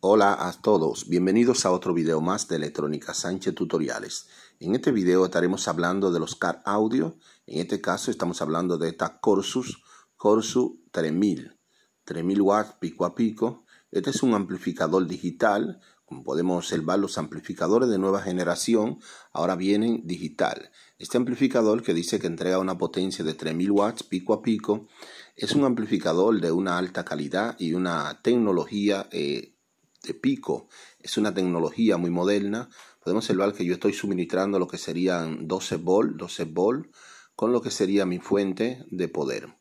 Hola a todos, bienvenidos a otro video más de Electrónica Sánchez Tutoriales. En este video estaremos hablando de los CAR Audio, en este caso estamos hablando de esta Corsus, Corsus 3000, 3000 watts pico a pico. Este es un amplificador digital, como podemos observar los amplificadores de nueva generación ahora vienen digital. Este amplificador que dice que entrega una potencia de 3000 watts pico a pico, es un amplificador de una alta calidad y una tecnología eh, este pico es una tecnología muy moderna. Podemos observar que yo estoy suministrando lo que serían 12 volt, 12 volt, con lo que sería mi fuente de poder.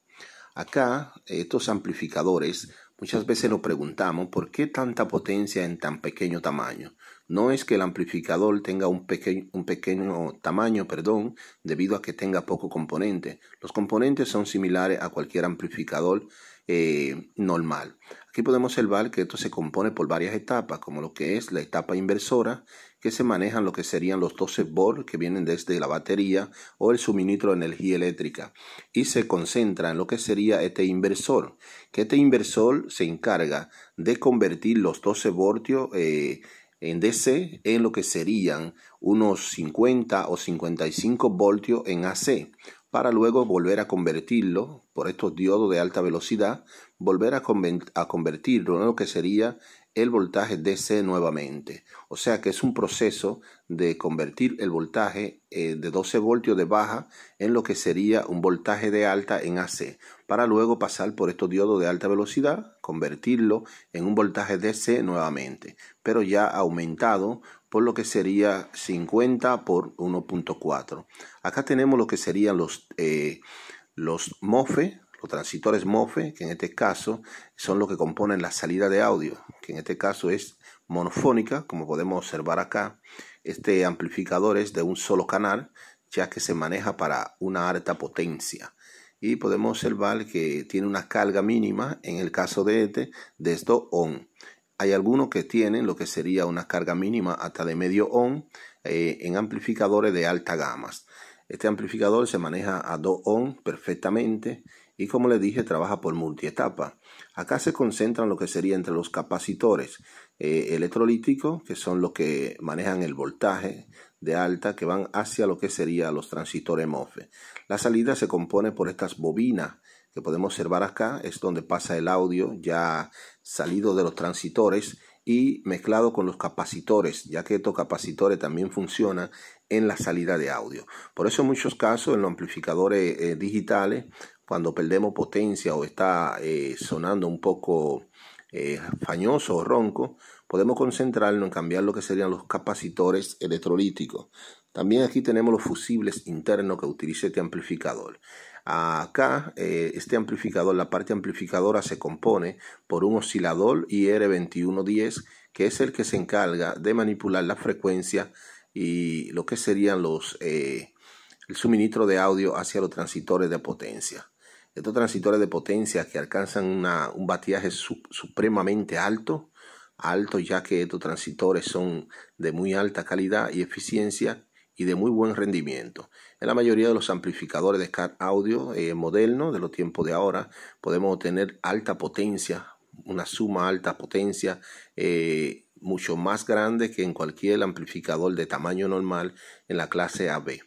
Acá, estos amplificadores, muchas veces nos preguntamos por qué tanta potencia en tan pequeño tamaño. No es que el amplificador tenga un, un pequeño tamaño, perdón, debido a que tenga poco componente. Los componentes son similares a cualquier amplificador eh, normal. Aquí podemos observar que esto se compone por varias etapas, como lo que es la etapa inversora, que se manejan lo que serían los 12 volts que vienen desde la batería o el suministro de energía eléctrica, y se concentra en lo que sería este inversor, que este inversor se encarga de convertir los 12 voltios eh, en DC en lo que serían unos 50 o 55 voltios en AC para luego volver a convertirlo por estos diodos de alta velocidad volver a, convertirlo en lo que sería el voltaje DC nuevamente. O sea que es un proceso de convertir el voltaje eh, de 12 voltios de baja en lo que sería un voltaje de alta en AC, para luego pasar por estos diodos de alta velocidad, convertirlo en un voltaje DC nuevamente, pero ya aumentado por lo que sería 50 por 1.4. Acá tenemos lo que serían los... Eh, los MOFE, los transitores MOFE, que en este caso son los que componen la salida de audio, que en este caso es monofónica, como podemos observar acá. Este amplificador es de un solo canal, ya que se maneja para una alta potencia. Y podemos observar que tiene una carga mínima, en el caso de este, de 2 ohm Hay algunos que tienen lo que sería una carga mínima hasta de medio ohm eh, en amplificadores de alta gama este amplificador se maneja a 2 ohm perfectamente y como les dije trabaja por multietapa. Acá se concentran lo que sería entre los capacitores eh, electrolíticos, que son los que manejan el voltaje de alta que van hacia lo que sería los transistores MOFE. La salida se compone por estas bobinas que podemos observar acá, es donde pasa el audio ya salido de los transitores y mezclado con los capacitores, ya que estos capacitores también funcionan en la salida de audio. Por eso en muchos casos en los amplificadores eh, digitales, cuando perdemos potencia o está eh, sonando un poco eh, fañoso o ronco, podemos concentrarnos en cambiar lo que serían los capacitores electrolíticos. También aquí tenemos los fusibles internos que utiliza este amplificador. Acá eh, este amplificador, la parte amplificadora se compone por un oscilador IR2110 que es el que se encarga de manipular la frecuencia y lo que serían los eh, el suministro de audio hacia los transitores de potencia. Estos transitores de potencia que alcanzan un batiaje supremamente alto, alto ya que estos transitores son de muy alta calidad y eficiencia, y de muy buen rendimiento. En la mayoría de los amplificadores de SCAR audio eh, modernos de los tiempos de ahora podemos obtener alta potencia, una suma alta potencia eh, mucho más grande que en cualquier amplificador de tamaño normal en la clase AB.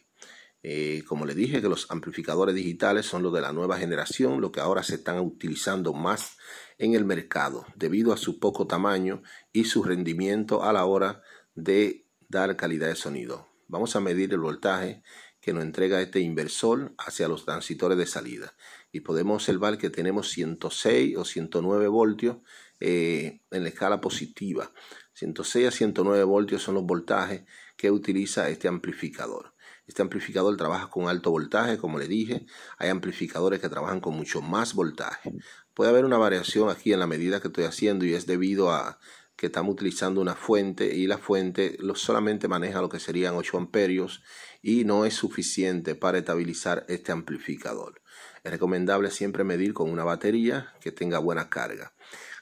Eh, como le dije, que los amplificadores digitales son los de la nueva generación, lo que ahora se están utilizando más en el mercado, debido a su poco tamaño y su rendimiento a la hora de dar calidad de sonido. Vamos a medir el voltaje que nos entrega este inversor hacia los transitores de salida. Y podemos observar que tenemos 106 o 109 voltios eh, en la escala positiva. 106 a 109 voltios son los voltajes que utiliza este amplificador. Este amplificador trabaja con alto voltaje, como le dije. Hay amplificadores que trabajan con mucho más voltaje. Puede haber una variación aquí en la medida que estoy haciendo y es debido a que estamos utilizando una fuente y la fuente solamente maneja lo que serían 8 amperios y no es suficiente para estabilizar este amplificador. Es recomendable siempre medir con una batería que tenga buena carga.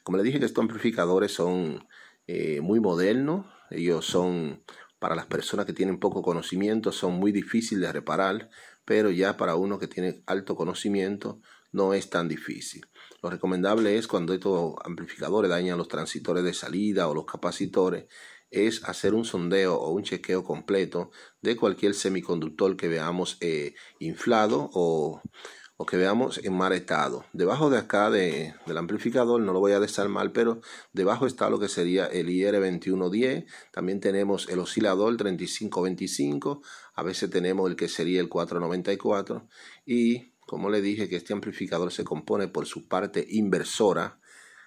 Como le dije que estos amplificadores son eh, muy modernos, ellos son para las personas que tienen poco conocimiento son muy difíciles de reparar, pero ya para uno que tiene alto conocimiento no es tan difícil. Lo recomendable es cuando estos amplificadores dañan los transitores de salida o los capacitores, es hacer un sondeo o un chequeo completo de cualquier semiconductor que veamos eh, inflado o, que veamos en mal estado. Debajo de acá del amplificador, no lo voy a desarmar, pero debajo está lo que sería el IR2110. También tenemos el oscilador 3525, a veces tenemos el que sería el 494 y como le dije que este amplificador se compone por su parte inversora,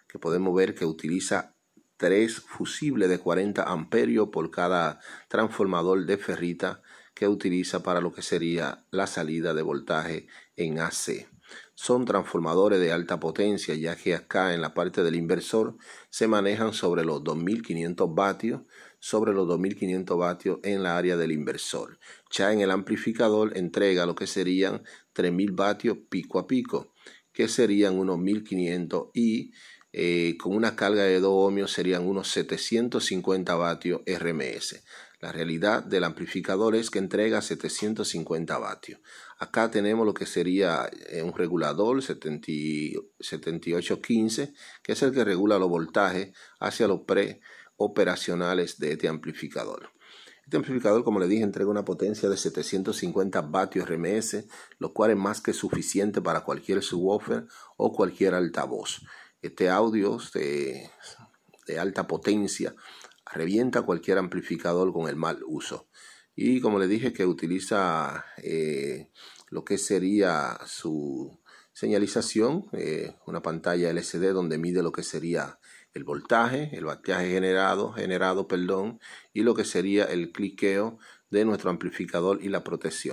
que podemos ver que utiliza tres fusibles de 40 amperios por cada transformador de ferrita que utiliza para lo que sería la salida de voltaje en AC. Son transformadores de alta potencia ya que acá en la parte del inversor se manejan sobre los 2500 vatios sobre los 2500 vatios en la área del inversor. Ya en el amplificador entrega lo que serían 3000 vatios pico a pico, que serían unos 1500 y eh, con una carga de 2 ohmios serían unos 750 vatios RMS. La realidad del amplificador es que entrega 750 vatios. Acá tenemos lo que sería eh, un regulador 7815, que es el que regula los voltajes hacia los pre operacionales de este amplificador. Este amplificador, como le dije, entrega una potencia de 750 vatios RMS, lo cual es más que suficiente para cualquier subwoofer o cualquier altavoz. Este audio de, alta potencia revienta cualquier amplificador con el mal uso. Y como le dije, que utiliza eh, lo que sería su señalización, eh, una pantalla LCD donde mide lo que sería el voltaje, el bateaje generado, generado perdón, y lo que sería el cliqueo de nuestro amplificador y la protección.